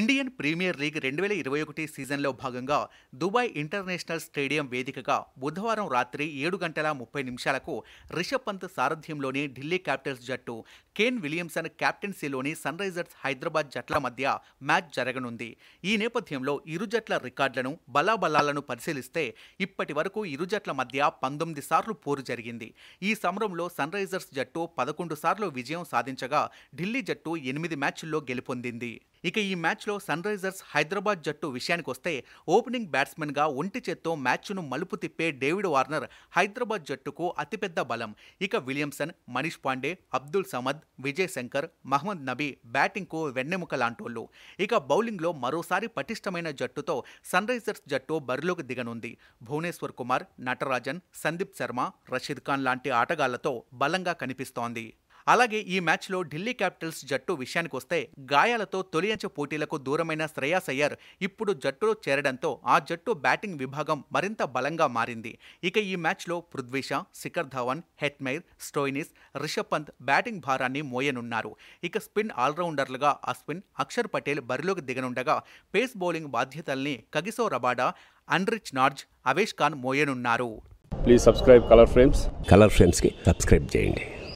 Indian premier league రెండు వేల ఇరవై ఒకటి సీజన్లో భాగంగా దుబాయ్ ఇంటర్నేషనల్ స్టేడియం వేదికగా బుధవారం రాత్రి ఏడు గంటల ముప్పై నిమిషాలకు రిషబ్ పంత్ సారథ్యంలోని ఢిల్లీ క్యాపిటల్స్ జట్టు కేన్ విలియమ్సన్ క్యాప్టెన్సీలోని సన్ రైజర్స్ హైదరాబాద్ జట్ల మధ్య మ్యాచ్ జరగనుంది ఈ నేపథ్యంలో ఇరు జట్ల రికార్డులను బలాబలాలను పరిశీలిస్తే ఇప్పటి వరకు ఇరు జట్ల మధ్య పంతొమ్మిది సార్లు పోరు జరిగింది ఈ సమరంలో సన్ రైజర్స్ జట్టు పదకొండు సార్లు విజయం సాధించగా ఢిల్లీ జట్టు ఎనిమిది మ్యాచ్ల్లో గెలుపొందింది ఇక ఈ మ్యాచ్ మ్యాచ్లో సన్ రైజర్స్ హైదరాబాద్ జట్టు విషయానికి వస్తే ఓపెనింగ్ బ్యాట్స్మెన్గా ఒంటి చేత్తో మ్యాచ్ను మలుపు తిప్పే డేవిడ్ వార్నర్ హైదరాబాద్ జట్టుకు అతిపెద్ద బలం ఇక విలియమ్సన్ మనీష్ పాండే అబ్దుల్ సమద్ విజయ్ శంకర్ మహ్మద్ నబీ బ్యాటింగ్కు వెన్నెముక లాంటోళ్ళు ఇక బౌలింగ్లో మరోసారి పటిష్టమైన జట్టుతో సన్ రైజర్స్ జట్టు బరిలోకి దిగనుంది భువనేశ్వర్ కుమార్ నటరాజన్ సందీప్ శర్మ రషీద్ ఖాన్ లాంటి ఆటగాళ్లతో బలంగా కనిపిస్తోంది అలాగే ఈ మ్యాచ్లో ఢిల్లీ క్యాపిటల్స్ జట్టు విషయానికి వస్తే గాయాలతో తొలియంచ పోటీలకు దూరమైన శ్రేయాస్ అయ్యర్ ఇప్పుడు జట్టులో చేరడంతో ఆ జట్టు బ్యాటింగ్ విభాగం మరింత బలంగా మారింది ఇక ఈ మ్యాచ్లో పృథ్వీష Shikhar Dhawan Hetmyer Stoinis Rishabh Pant batting భారాన్ని మోయనున్నారు ఇక స్పిన్ ఆల్రౌండర్లుగా అశ్విన్ అక్షర్ పటేల్ బరిలోకి దిగనుండగా పేస్ బౌలింగ్ బాధ్యతల్ని Kagiso Rabada Anrich Nortje Avesh Khan మోయనున్నారు please subscribe colour frames colour ఫ్రేమ్స్కి subscribe చేయండి